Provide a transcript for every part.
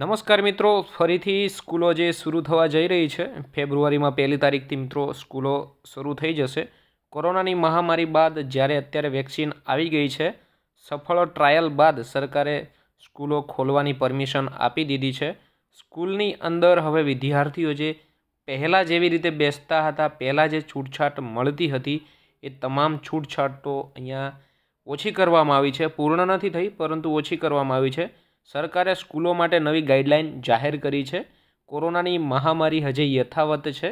નમસ્કાર મિત્રો ફરીથી સ્કૂલો જે શરૂ થવા જઈ રહી છે ફેબ્રુઆરીમાં પહેલી તારીખથી મિત્રો સ્કૂલો શરૂ થઈ જશે કોરોનાની મહામારી બાદ જ્યારે અત્યારે વેક્સિન આવી ગઈ છે સફળ ટ્રાયલ બાદ સરકારે સ્કૂલો ખોલવાની પરમિશન આપી દીધી છે સ્કૂલની અંદર હવે વિદ્યાર્થીઓ જે પહેલાં જેવી રીતે બેસતા હતા પહેલાં જે છૂટછાટ મળતી હતી એ તમામ છૂટછાટ તો અહીંયા ઓછી કરવામાં આવી છે પૂર્ણ નથી થઈ પરંતુ ઓછી કરવામાં આવી છે સરકારે સ્કૂલો માટે નવી ગાઈડલાઇન જાહેર કરી છે કોરોનાની મહામારી હજી યથાવત છે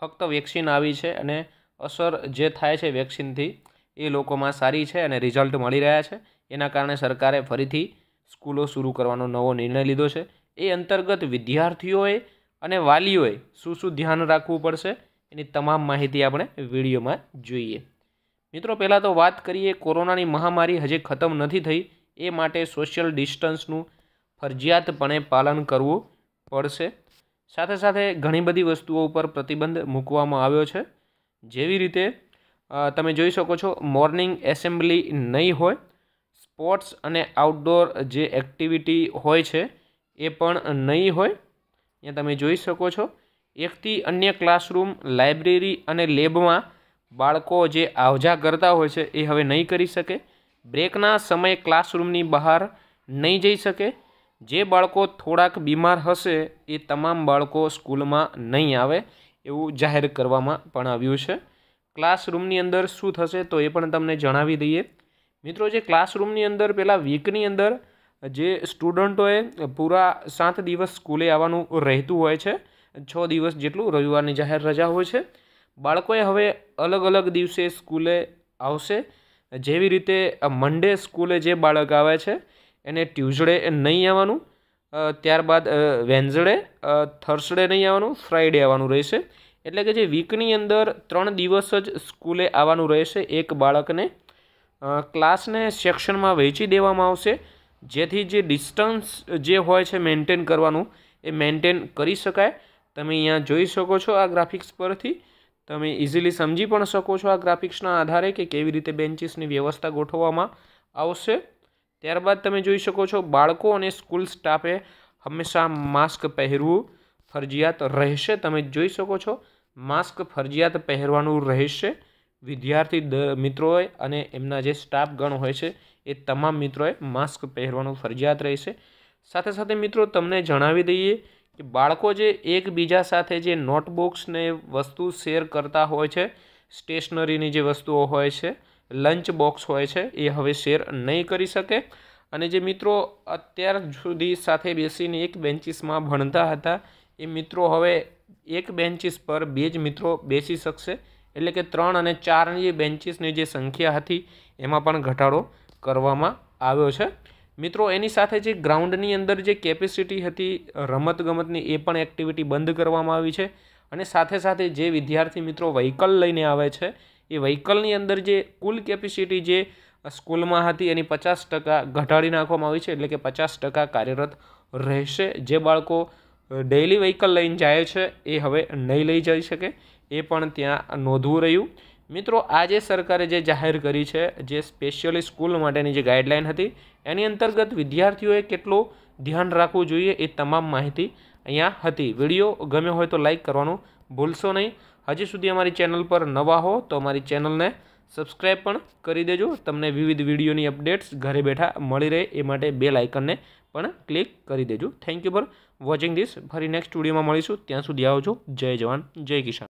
ફક્ત વેક્સિન આવી છે અને અસર જે થાય છે વેક્સિનથી એ લોકોમાં સારી છે અને રિઝલ્ટ મળી રહ્યા છે એના કારણે સરકારે ફરીથી સ્કૂલો શરૂ કરવાનો નવો નિર્ણય લીધો છે એ અંતર્ગત વિદ્યાર્થીઓએ અને વાલીઓએ શું શું ધ્યાન રાખવું પડશે એની તમામ માહિતી આપણે વિડીયોમાં જોઈએ મિત્રો પહેલાં તો વાત કરીએ કોરોનાની મહામારી હજી ખતમ નથી થઈ એ માટે સોશિયલ ડિસ્ટન્સનું ફરજિયાતપણે પાલન કરવું પડશે સાથે સાથે ઘણી બધી વસ્તુઓ ઉપર પ્રતિબંધ મૂકવામાં આવ્યો છે જેવી રીતે તમે જોઈ શકો છો મોર્નિંગ એસેમ્બલી નહીં હોય સ્પોર્ટ્સ અને આઉટડોર જે એક્ટિવિટી હોય છે એ પણ નહીં હોય અહીંયા તમે જોઈ શકો છો એકથી અન્ય ક્લાસરૂમ લાઇબ્રેરી અને લેબમાં બાળકો જે આવજા કરતા હોય છે એ હવે નહીં કરી શકે બ્રેકના સમયે ક્લાસરૂમની બહાર નહીં જઈ શકે જે બાળકો થોડાક બીમાર હશે એ તમામ બાળકો સ્કૂલમાં નહીં આવે એવું જાહેર કરવામાં પણ આવ્યું છે ક્લાસરૂમની અંદર શું થશે તો એ પણ તમને જણાવી દઈએ મિત્રો જે ક્લાસરૂમની અંદર પહેલાં વીકની અંદર જે સ્ટુડન્ટોએ પૂરા સાત દિવસ સ્કૂલે આવવાનું રહેતું હોય છે છ દિવસ જેટલું રવિવારની જાહેર રજા હોય છે બાળકોએ હવે અલગ અલગ દિવસે સ્કૂલે આવશે જેવી રીતે મંડે સ્કૂલે જે બાળક આવે છે એને ટ્યુઝડે નહીં આવવાનું ત્યારબાદ વેન્ઝડે થર્સડે નહીં આવવાનું ફ્રાઈડે આવવાનું રહેશે એટલે કે જે વીકની અંદર ત્રણ દિવસ જ સ્કૂલે આવવાનું રહેશે એક બાળકને ક્લાસને સેક્શનમાં વહેંચી દેવામાં આવશે જેથી જે ડિસ્ટન્સ જે હોય છે મેન્ટેન કરવાનું એ મેન્ટેન કરી શકાય તમે અહીંયા જોઈ શકો છો આ ગ્રાફિક્સ પરથી તમે ઇઝીલી સમજી પણ શકો છો આ ગ્રાફિક્સના આધારે કે કેવી રીતે બેન્ચીસની વ્યવસ્થા ગોઠવવામાં આવશે ત્યારબાદ તમે જોઈ શકો છો બાળકો અને સ્કૂલ સ્ટાફે હંમેશા માસ્ક પહેરવું ફરજિયાત રહેશે તમે જોઈ શકો છો માસ્ક ફરજિયાત પહેરવાનું રહેશે વિદ્યાર્થી દ મિત્રોએ અને એમના જે સ્ટાફ ગણ હોય છે એ તમામ મિત્રોએ માસ્ક પહેરવાનું ફરજિયાત રહેશે સાથે સાથે મિત્રો તમને જણાવી દઈએ કે બાળકો જે એકબીજા સાથે જે નોટબુક્સને વસ્તુ શેર કરતા હોય છે સ્ટેશનરીની જે વસ્તુઓ હોય છે લંચ બોક્સ હોય છે એ હવે શેર નહીં કરી શકે અને જે મિત્રો અત્યાર સુધી સાથે બેસીને એક બેન્ચીસમાં ભણતા હતા એ મિત્રો હવે એક બેન્ચીસ પર બે જ મિત્રો બેસી શકશે એટલે કે ત્રણ અને ચારની જે બેન્ચીસની જે સંખ્યા હતી એમાં પણ ઘટાડો કરવામાં આવ્યો છે મિત્રો એની સાથે જે ગ્રાઉન્ડની અંદર જે કેપેસિટી હતી રમતગમતની એ પણ એક્ટિવિટી બંધ કરવામાં આવી છે અને સાથે સાથે જે વિદ્યાર્થી મિત્રો વ્હીકલ લઈને આવે છે એ વહીકલની અંદર જે કુલ કેપેસિટી જે સ્કૂલમાં હતી એની પચાસ ટકા ઘટાડી નાખવામાં આવી છે એટલે કે પચાસ ટકા કાર્યરત રહેશે જે બાળકો ડેઇલી વ્હીકલ લઈને જાય છે એ હવે નહીં લઈ જઈ શકે એ પણ ત્યાં નોંધવું રહ્યું મિત્રો આજે સરકારે જે જાહેર કરી છે જે સ્પેશિયલી સ્કૂલ માટેની જે ગાઈડલાઇન હતી એની અંતર્ગત વિદ્યાર્થીઓએ કેટલું ધ્યાન રાખવું જોઈએ એ તમામ માહિતી અહીંયા હતી વિડીયો ગમ્યો હોય તો લાઇક કરવાનું ભૂલશો નહીં હજી સુધી અમારી ચેનલ પર નવા હો તો અમારી ચેનલને સબસ્ક્રાઈબ પણ કરી દેજો તમને વિવિધ વિડીયોની અપડેટ્સ ઘરે બેઠા મળી રહે એ માટે બેલ આઇકનને પણ ક્લિક કરી દેજો thank you for watching this ફરી નેક્સ્ટ વિડીયોમાં મળીશું ત્યાં સુધી આવજો જય જવાન જય કિસાન